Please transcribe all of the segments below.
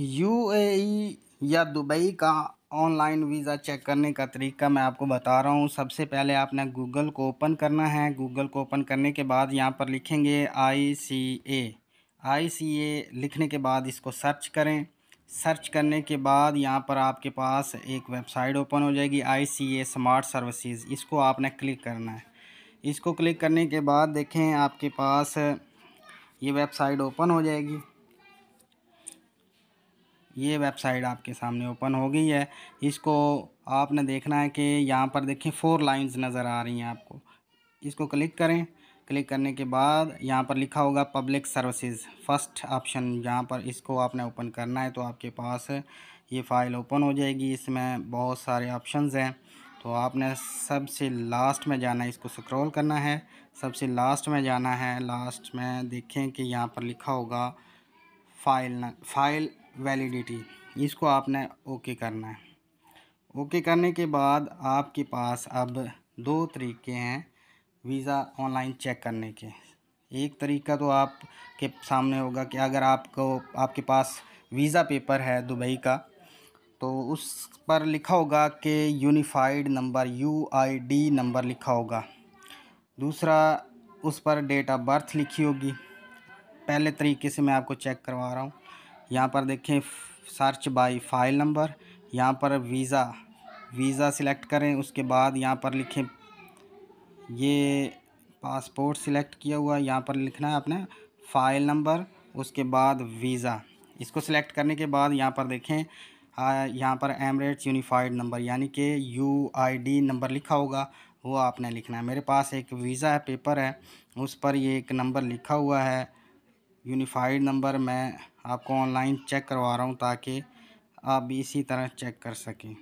UAE या Dubai का online visa check करने का तरीका मैं आपको बता रहा हूँ सबसे पहले आपने गूगल को ओपन करना है गूगल को ओपन करने के बाद यहाँ पर लिखेंगे आई सी ए आई सी ए लिखने के बाद इसको सर्च करें सर्च करने के बाद यहाँ पर आपके पास एक वेबसाइट ओपन हो जाएगी आई सी ए स्मार्ट सर्विसेज इसको आपने क्लिक करना है इसको क्लिक करने के बाद देखें आपके पास ये वेबसाइट ओपन हो जाएगी ये वेबसाइट आपके सामने ओपन हो गई है इसको आपने देखना है कि यहाँ पर देखें फोर लाइंस नज़र आ रही हैं आपको इसको क्लिक करें क्लिक करने के बाद यहाँ पर लिखा होगा पब्लिक सर्विसेज फर्स्ट ऑप्शन यहाँ पर इसको आपने ओपन करना है तो आपके पास ये फ़ाइल ओपन हो जाएगी इसमें बहुत सारे ऑप्शन हैं तो आपने सबसे लास्ट में जाना है इसको स्क्रॉल करना है सबसे लास्ट में जाना है लास्ट में देखें कि यहाँ पर लिखा होगा फाइल न, फाइल वैलिडिटी इसको आपने ओके करना है ओके करने के बाद आपके पास अब दो तरीके हैं वीज़ा ऑनलाइन चेक करने के एक तरीका तो आपके सामने होगा कि अगर आपको आपके पास वीज़ा पेपर है दुबई का तो उस पर लिखा होगा कि unified number U I D number लिखा होगा दूसरा उस पर डेट ऑफ बर्थ लिखी होगी पहले तरीके से मैं आपको चेक करवा रहा हूँ यहाँ पर देखें सर्च बाय फाइल नंबर यहाँ पर वीज़ा वीज़ा सिलेक्ट करें उसके बाद यहाँ पर लिखें ये पासपोर्ट सिलेक्ट किया हुआ है यहाँ पर लिखना है आपने फ़ाइल नंबर उसके बाद वीज़ा इसको सिलेक्ट करने के बाद यहाँ पर देखें यहाँ पर एमरेट्स यूनिफाइड नंबर यानी कि यू आई डी नंबर लिखा होगा वो आपने लिखना है मेरे पास एक वीज़ा है पेपर है उस पर ये एक नंबर लिखा हुआ है यूनिफाइड नंबर मैं आपको ऑनलाइन चेक करवा रहा हूँ ताकि आप भी इसी तरह चेक कर सकें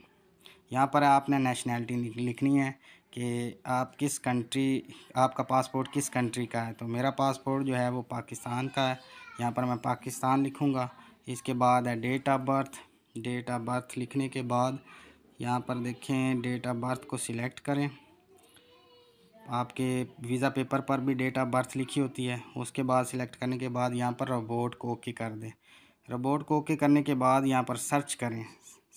यहाँ पर आपने नेशनैलिटी लिखनी है कि आप किस कंट्री आपका पासपोर्ट किस कंट्री का है तो मेरा पासपोर्ट जो है वो पाकिस्तान का है यहाँ पर मैं पाकिस्तान लिखूँगा इसके बाद है date of birth date of birth लिखने के बाद यहाँ पर देखें डेट ऑफ बर्थ को सिलेक्ट करें आपके वीज़ा पेपर पर भी डेट ऑफ बर्थ लिखी होती है उसके बाद सिलेक्ट करने के बाद यहाँ पर रोबोट को ओके कर दें रोबोट को ओके करने के बाद यहाँ पर सर्च करें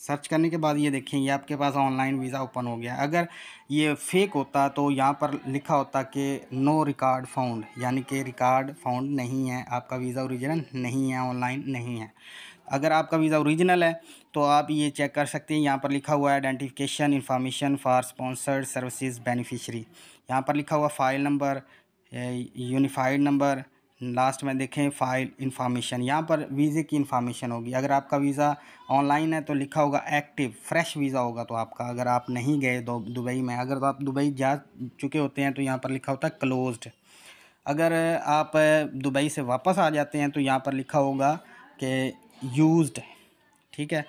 सर्च करने के बाद ये देखें ये आपके पास ऑनलाइन वीज़ा ओपन हो गया अगर ये फेक होता तो यहाँ पर लिखा होता कि नो रिकॉर्ड फाउंड यानी कि रिकॉर्ड फाउंड नहीं है आपका वीज़ा ओरिजिनल नहीं है ऑनलाइन नहीं है अगर आपका वीज़ा ओरिजिनल है तो आप ये चेक कर सकते हैं यहाँ पर लिखा हुआ है identification information for sponsored services beneficiary यहाँ पर लिखा हुआ file number unified number last में देखें फाइल इन्फॉर्मेशन यहाँ पर वीज़े की इन्फॉर्मेशन होगी अगर आपका वीज़ा ऑनलाइन है तो लिखा होगा एक्टिव फ्रेश वीज़ा होगा तो आपका अगर आप नहीं गए दुबई में अगर तो आप दुबई जा चुके होते हैं तो यहाँ पर लिखा होता है क्लोज्ड अगर आप दुबई से वापस आ जाते हैं तो यहाँ पर लिखा होगा कि यूज्ड ठीक है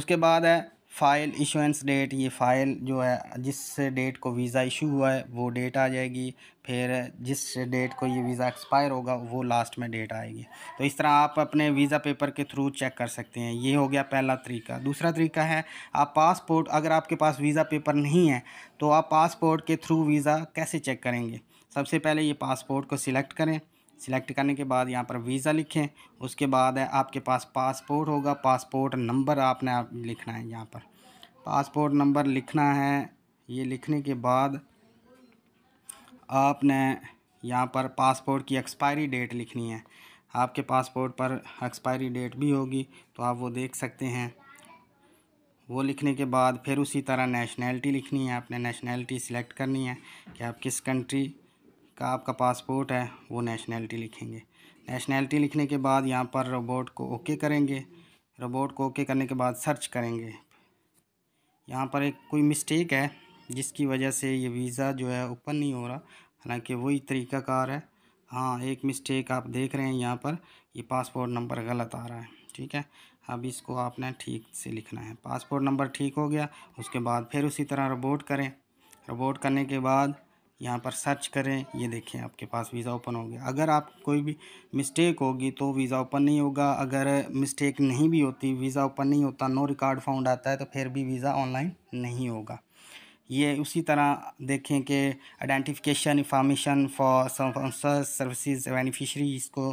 उसके बाद है फ़ाइल इशुएंस डेट ये फ़ाइल जो है जिस डेट को वीज़ा इशू हुआ है वो डेट आ जाएगी फिर जिस डेट को ये वीज़ा एक्सपायर होगा वो लास्ट में डेट आएगी तो इस तरह आप अपने वीज़ा पेपर के थ्रू चेक कर सकते हैं ये हो गया पहला तरीका दूसरा तरीका है आप पासपोर्ट अगर आपके पास वीज़ा पेपर नहीं है तो आप पासपोर्ट के थ्रू वीज़ा कैसे चेक करेंगे सबसे पहले ये पासपोर्ट को सिलेक्ट करें सिलेक्ट करने के बाद यहाँ पर वीज़ा लिखें उसके बाद है आपके पास पासपोर्ट होगा पासपोर्ट नंबर आपने आप लिखना है यहाँ पर पासपोर्ट नंबर लिखना है ये लिखने के बाद आपने यहाँ पर पासपोर्ट की एक्सपायरी डेट लिखनी है आपके पासपोर्ट पर एक्सपायरी डेट भी होगी तो आप वो देख सकते हैं वो लिखने के बाद फिर उसी तरह नेशनैलिटी लिखनी है आपने नेशनैलिटी सिलेक्ट करनी है कि आप किस कंट्री का आपका पासपोर्ट है वो नेशनैलिटी लिखेंगे नेशनैलिटी लिखने के बाद यहाँ पर रोबोट को ओके करेंगे रोबोट को ओके करने के बाद सर्च करेंगे यहाँ पर एक कोई मिस्टेक है जिसकी वजह से ये वीज़ा जो है ओपन नहीं हो रहा हालांकि वही तरीक़ाकार है हाँ एक मिस्टेक आप देख रहे हैं यहाँ पर ये पासपोर्ट नंबर गलत आ रहा है ठीक है अब इसको आपने ठीक से लिखना है पासपोर्ट नंबर ठीक हो गया उसके बाद फिर उसी तरह रोबोट करें रोबोट करने के बाद यहाँ पर सर्च करें ये देखें आपके पास वीज़ा ओपन हो गया अगर आप कोई भी मिस्टेक होगी तो वीज़ा ओपन नहीं होगा अगर मिस्टेक नहीं भी होती वीज़ा ओपन नहीं होता नो रिकॉर्ड फाउंड आता है तो फिर भी वीज़ा ऑनलाइन नहीं होगा ये उसी तरह देखें कि identification information for services beneficiary इसको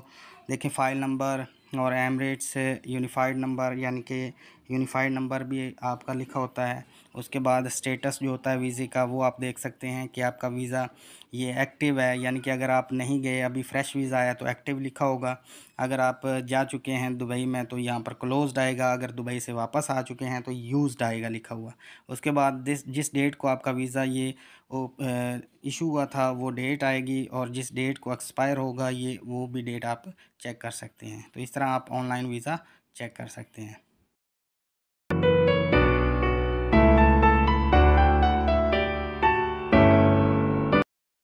देखें फ़ाइल नंबर और एमरेट्स यूनिफाइड नंबर यानी कि यूनिफाइड नंबर भी आपका लिखा होता है उसके बाद स्टेटस जो होता है वीज़े का वो आप देख सकते हैं कि आपका वीज़ा ये एक्टिव है यानी कि अगर आप नहीं गए अभी फ़्रेश वीज़ा आया तो एक्टिव लिखा होगा अगर आप जा चुके हैं दुबई में तो यहाँ पर क्लोज्ड आएगा अगर दुबई से वापस आ चुके हैं तो यूज़ आएगा लिखा हुआ उसके बाद जिस जिस डेट को आपका वीज़ा ये इशू हुआ था वो डेट आएगी और जिस डेट को एक्सपायर होगा ये वो भी डेट आप चेक कर सकते हैं तो इस तरह आप ऑनलाइन वीज़ा चेक कर सकते हैं